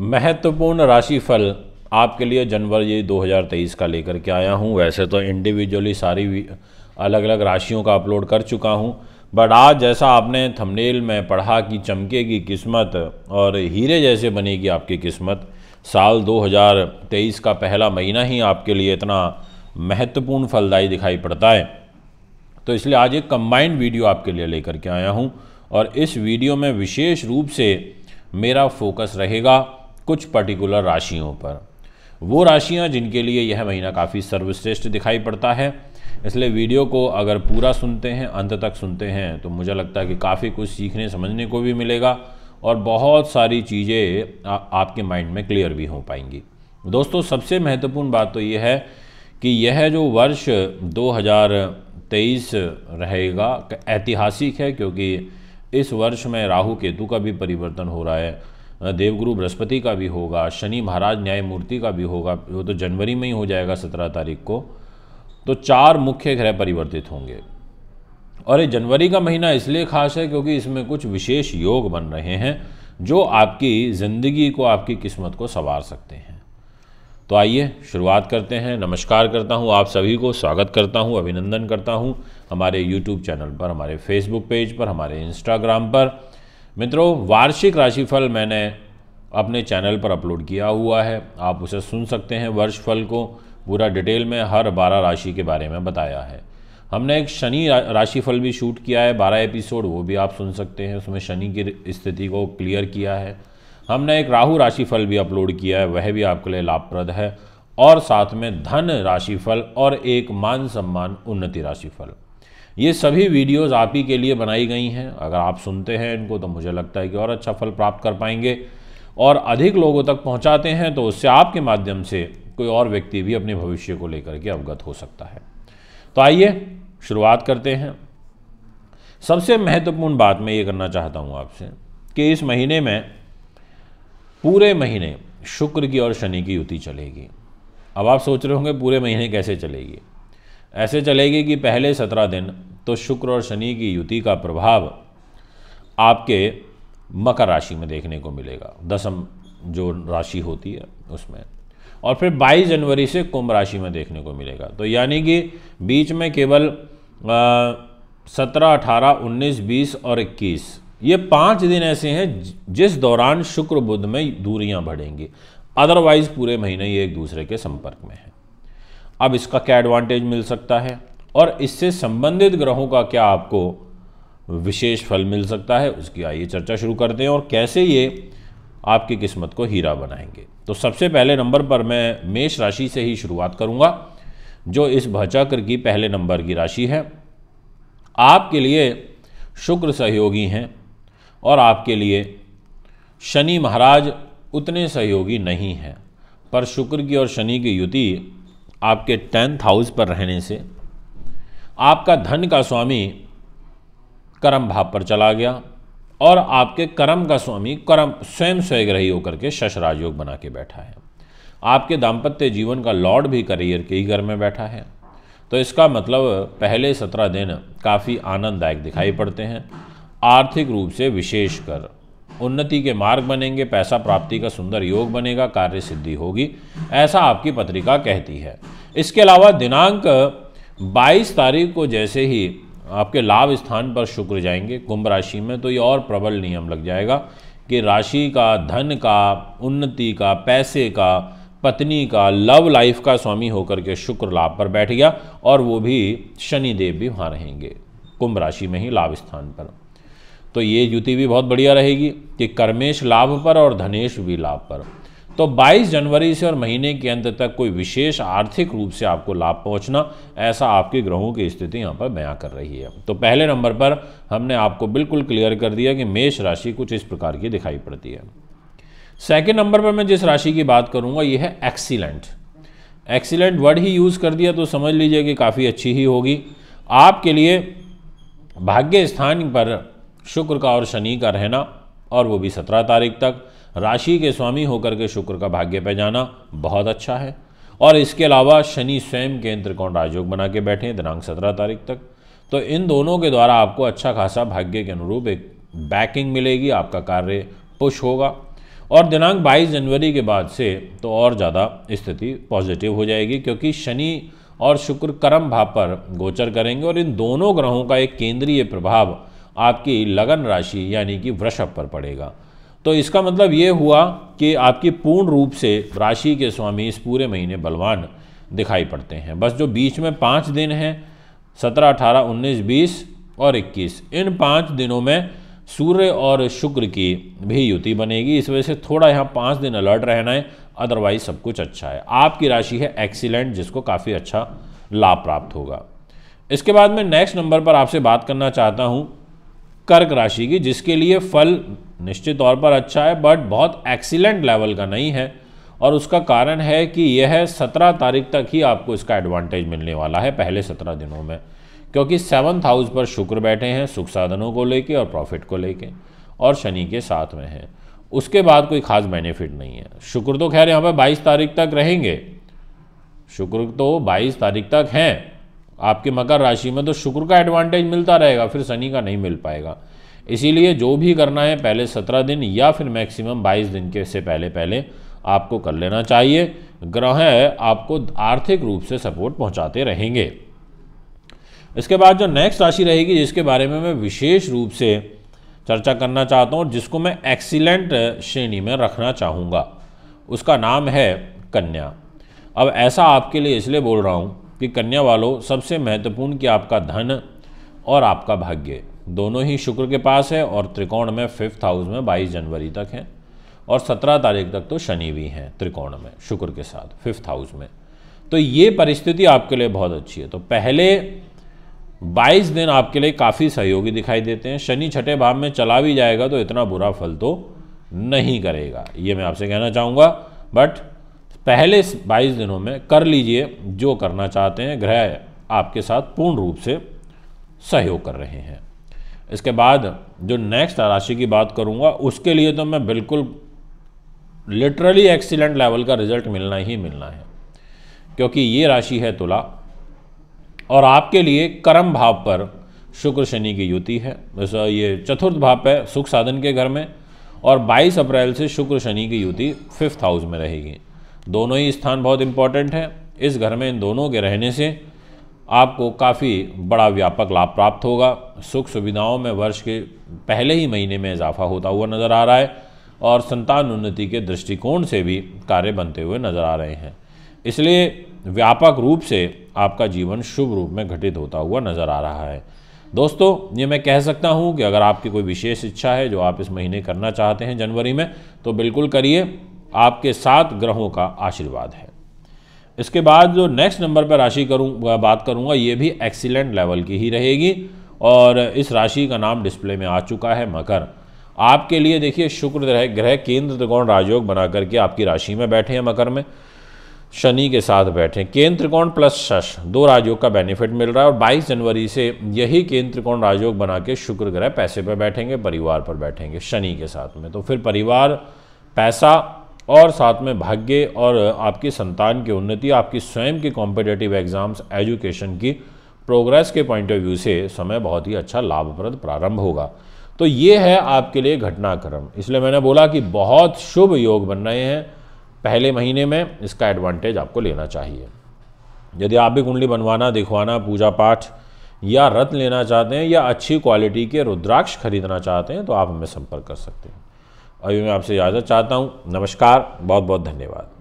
महत्वपूर्ण राशिफल आपके लिए जनवरी 2023 का लेकर के आया हूँ वैसे तो इंडिविजुअली सारी अलग अलग राशियों का अपलोड कर चुका हूँ बट आज जैसा आपने थंबनेल में पढ़ा कि चमकेगी किस्मत और हीरे जैसे बनेगी आपकी किस्मत साल 2023 का पहला महीना ही आपके लिए इतना महत्वपूर्ण फलदायी दिखाई पड़ता है तो इसलिए आज एक कम्बाइंड वीडियो आपके लिए लेकर के आया हूँ और इस वीडियो में विशेष रूप से मेरा फोकस रहेगा कुछ पर्टिकुलर राशियों पर वो राशियाँ जिनके लिए यह महीना काफ़ी सर्वश्रेष्ठ दिखाई पड़ता है इसलिए वीडियो को अगर पूरा सुनते हैं अंत तक सुनते हैं तो मुझे लगता है कि काफ़ी कुछ सीखने समझने को भी मिलेगा और बहुत सारी चीज़ें आपके माइंड में क्लियर भी हो पाएंगी दोस्तों सबसे महत्वपूर्ण बात तो यह है कि यह जो वर्ष 2023 रहेगा ऐतिहासिक है क्योंकि इस वर्ष में राहु केतु का भी परिवर्तन हो रहा है देवगुरु बृहस्पति का भी होगा शनि महाराज न्यायमूर्ति का भी होगा वो तो जनवरी में ही हो जाएगा सत्रह तारीख को तो चार मुख्य ग्रह परिवर्तित होंगे और ये जनवरी का महीना इसलिए खास है क्योंकि इसमें कुछ विशेष योग बन रहे हैं जो आपकी ज़िंदगी को आपकी किस्मत को संवार सकते हैं तो आइए शुरुआत करते हैं नमस्कार करता हूँ आप सभी को स्वागत करता हूँ अभिनंदन करता हूँ हमारे यूट्यूब चैनल पर हमारे फेसबुक पेज पर हमारे इंस्टाग्राम पर मित्रों वार्षिक राशिफल मैंने अपने चैनल पर अपलोड किया हुआ है आप उसे सुन सकते हैं वर्षफल को पूरा डिटेल में हर बारह राशि के बारे में बताया है हमने एक शनि राशिफल भी शूट किया है बारह एपिसोड वो भी आप सुन सकते हैं उसमें शनि की स्थिति को क्लियर किया है हमने एक राहु राशिफल भी अपलोड किया है वह भी आपके लिए लाभप्रद है और साथ में धन राशिफल और एक मान सम्मान उन्नति राशिफल ये सभी वीडियोस आप ही के लिए बनाई गई हैं अगर आप सुनते हैं इनको तो मुझे लगता है कि और अच्छा फल प्राप्त कर पाएंगे और अधिक लोगों तक पहुंचाते हैं तो उससे आपके माध्यम से कोई और व्यक्ति भी अपने भविष्य को लेकर के अवगत हो सकता है तो आइए शुरुआत करते हैं सबसे महत्वपूर्ण बात मैं ये करना चाहता हूँ आपसे कि इस महीने में पूरे महीने शुक्र की और शनि की युति चलेगी अब आप सोच रहे होंगे पूरे महीने कैसे चलेगी ऐसे चलेगी कि पहले सत्रह दिन तो शुक्र और शनि की युति का प्रभाव आपके मकर राशि में देखने को मिलेगा दसम जो राशि होती है उसमें और फिर 22 जनवरी से कुंभ राशि में देखने को मिलेगा तो यानी कि बीच में केवल सत्रह अठारह उन्नीस बीस और इक्कीस ये पाँच दिन ऐसे हैं जिस दौरान शुक्र बुध में दूरियां बढ़ेंगी अदरवाइज पूरे महीने ये एक दूसरे के संपर्क में है अब इसका क्या एडवांटेज मिल सकता है और इससे संबंधित ग्रहों का क्या आपको विशेष फल मिल सकता है उसकी आइए चर्चा शुरू करते हैं और कैसे ये आपकी किस्मत को हीरा बनाएंगे तो सबसे पहले नंबर पर मैं मेष राशि से ही शुरुआत करूंगा जो इस भचक्र की पहले नंबर की राशि है आपके लिए शुक्र सहयोगी हैं और आपके लिए शनि महाराज उतने सहयोगी नहीं हैं पर शुक्र की और शनि की युति आपके टेंथ हाउस पर रहने से आपका धन का स्वामी कर्म भाव पर चला गया और आपके कर्म का स्वामी कर्म स्वयं स्वयग्रही होकर के शश राजयोग बना के बैठा है आपके दाम्पत्य जीवन का लॉर्ड भी करियर के ही घर में बैठा है तो इसका मतलब पहले सत्रह दिन काफ़ी आनंददायक दिखाई पड़ते हैं आर्थिक रूप से विशेषकर उन्नति के मार्ग बनेंगे पैसा प्राप्ति का सुंदर योग बनेगा कार्य सिद्धि होगी ऐसा आपकी पत्रिका कहती है इसके अलावा दिनांक 22 तारीख को जैसे ही आपके लाभ स्थान पर शुक्र जाएंगे कुंभ राशि में तो ये और प्रबल नियम लग जाएगा कि राशि का धन का उन्नति का पैसे का पत्नी का लव लाइफ का स्वामी होकर के शुक्र लाभ पर बैठ गया और वो भी शनि देव भी वहाँ रहेंगे कुंभ राशि में ही लाभ स्थान पर तो ये युति भी बहुत बढ़िया रहेगी कि कर्मेश लाभ पर और धनेश भी लाभ पर तो 22 जनवरी से और महीने के अंत तक कोई विशेष आर्थिक रूप से आपको लाभ पहुंचना ऐसा आपके ग्रहों की स्थिति यहाँ पर बयां कर रही है तो पहले नंबर पर हमने आपको बिल्कुल क्लियर कर दिया कि मेष राशि कुछ इस प्रकार की दिखाई पड़ती है सेकेंड नंबर पर मैं जिस राशि की बात करूँगा ये है एक्सीलेंट एक्सीलेंट वर्ड ही यूज़ कर दिया तो समझ लीजिए कि काफ़ी अच्छी ही होगी आपके लिए भाग्य स्थान पर शुक्र का और शनि का रहना और वो भी सत्रह तारीख तक राशि के स्वामी होकर के शुक्र का भाग्य पे जाना बहुत अच्छा है और इसके अलावा शनि स्वयं के त्रिकोण राजयोग बना के बैठे हैं दिनांक सत्रह तारीख तक तो इन दोनों के द्वारा आपको अच्छा खासा भाग्य के अनुरूप एक बैकिंग मिलेगी आपका कार्य पुश होगा और दिनांक 22 जनवरी के बाद से तो और ज़्यादा स्थिति पॉजिटिव हो जाएगी क्योंकि शनि और शुक्र कर्म भाव पर गोचर करेंगे और इन दोनों ग्रहों का एक केंद्रीय प्रभाव आपकी लगन राशि यानी कि वृषभ पर पड़ेगा तो इसका मतलब ये हुआ कि आपकी पूर्ण रूप से राशि के स्वामी इस पूरे महीने बलवान दिखाई पड़ते हैं बस जो बीच में पाँच दिन हैं सत्रह अठारह उन्नीस बीस और इक्कीस इन पाँच दिनों में सूर्य और शुक्र की भी युति बनेगी इस वजह से थोड़ा यहाँ पाँच दिन अलर्ट रहना है अदरवाइज सब कुछ अच्छा है आपकी राशि है एक्सीलेंट जिसको काफ़ी अच्छा लाभ प्राप्त होगा इसके बाद मैं नेक्स्ट नंबर पर आपसे बात करना चाहता हूँ कर्क राशि की जिसके लिए फल निश्चित तौर पर अच्छा है बट बहुत एक्सीलेंट लेवल का नहीं है और उसका कारण है कि यह सत्रह तारीख तक ही आपको इसका एडवांटेज मिलने वाला है पहले सत्रह दिनों में क्योंकि सेवन्थ हाउस पर शुक्र बैठे हैं सुख साधनों को लेके और प्रॉफिट को लेके और शनि के साथ में हैं उसके बाद कोई खास बेनिफिट नहीं है शुक्र तो खैर यहाँ पर 22 तारीख तक रहेंगे शुक्र तो 22 तारीख तक हैं आपके मकर राशि में तो शुक्र का एडवांटेज मिलता रहेगा फिर शनि का नहीं मिल पाएगा इसीलिए जो भी करना है पहले सत्रह दिन या फिर मैक्सिमम बाईस दिन के से पहले पहले आपको कर लेना चाहिए ग्रह आपको आर्थिक रूप से सपोर्ट पहुंचाते रहेंगे इसके बाद जो नेक्स्ट राशि रहेगी जिसके बारे में मैं विशेष रूप से चर्चा करना चाहता हूँ जिसको मैं एक्सीलेंट श्रेणी में रखना चाहूँगा उसका नाम है कन्या अब ऐसा आपके लिए इसलिए बोल रहा हूँ कि कन्या वालों सबसे महत्वपूर्ण कि आपका धन और आपका भाग्य दोनों ही शुक्र के पास है और त्रिकोण में फिफ्थ हाउस में 22 जनवरी तक हैं और 17 तारीख तक तो शनि भी हैं त्रिकोण में शुक्र के साथ फिफ्थ हाउस में तो ये परिस्थिति आपके लिए बहुत अच्छी है तो पहले 22 दिन आपके लिए काफ़ी सहयोगी दिखाई देते हैं शनि छठे भाव में चला भी जाएगा तो इतना बुरा फल तो नहीं करेगा ये मैं आपसे कहना चाहूँगा बट पहले 22 दिनों में कर लीजिए जो करना चाहते हैं ग्रह आपके साथ पूर्ण रूप से सहयोग कर रहे हैं इसके बाद जो नेक्स्ट राशि की बात करूंगा उसके लिए तो मैं बिल्कुल लिटरली एक्सीलेंट लेवल का रिजल्ट मिलना ही मिलना है क्योंकि ये राशि है तुला और आपके लिए कर्म भाव पर शुक्र शनि की युति है जैसे ये चतुर्थ भाव है सुख साधन के घर में और 22 अप्रैल से शुक्र शनि की युति फिफ्थ हाउस में रहेगी दोनों ही स्थान बहुत इम्पॉर्टेंट हैं इस घर में इन दोनों के रहने से आपको काफ़ी बड़ा व्यापक लाभ प्राप्त होगा सुख सुविधाओं में वर्ष के पहले ही महीने में इजाफा होता हुआ नज़र आ रहा है और संतान उन्नति के दृष्टिकोण से भी कार्य बनते हुए नज़र आ रहे हैं इसलिए व्यापक रूप से आपका जीवन शुभ रूप में घटित होता हुआ नज़र आ रहा है दोस्तों ये मैं कह सकता हूँ कि अगर आपकी कोई विशेष इच्छा है जो आप इस महीने करना चाहते हैं जनवरी में तो बिल्कुल करिए आपके सात ग्रहों का आशीर्वाद है इसके बाद जो नेक्स्ट नंबर पर राशि करूँ बात करूँगा ये भी एक्सीलेंट लेवल की ही रहेगी और इस राशि का नाम डिस्प्ले में आ चुका है मकर आपके लिए देखिए शुक्र ग्रह ग्रह केंद्र त्रिकोण तो राजयोग बना करके आपकी राशि में बैठे हैं मकर में शनि के साथ बैठे केंद्र त्रिकोण प्लस शश दो राजयोग का बेनिफिट मिल रहा है और 22 जनवरी से यही केंद्र त्रिकोण राजयोग बना के शुक्र ग्रह पैसे पर बैठेंगे परिवार पर बैठेंगे शनि के साथ में तो फिर परिवार पैसा और साथ में भाग्य और आपकी संतान की उन्नति आपकी स्वयं की कॉम्पिटेटिव एग्ज़ाम्स एजुकेशन की प्रोग्रेस के पॉइंट ऑफ व्यू से समय बहुत ही अच्छा लाभप्रद प्रारंभ होगा तो ये है आपके लिए घटनाक्रम इसलिए मैंने बोला कि बहुत शुभ योग बन रहे हैं पहले महीने में इसका एडवांटेज आपको लेना चाहिए यदि आप भी कुंडली बनवाना दिखवाना पूजा पाठ या रत्न लेना चाहते हैं या अच्छी क्वालिटी के रुद्राक्ष खरीदना चाहते हैं तो आप हमें संपर्क कर सकते हैं अभी मैं आपसे इजाज़त चाहता हूँ नमस्कार बहुत बहुत धन्यवाद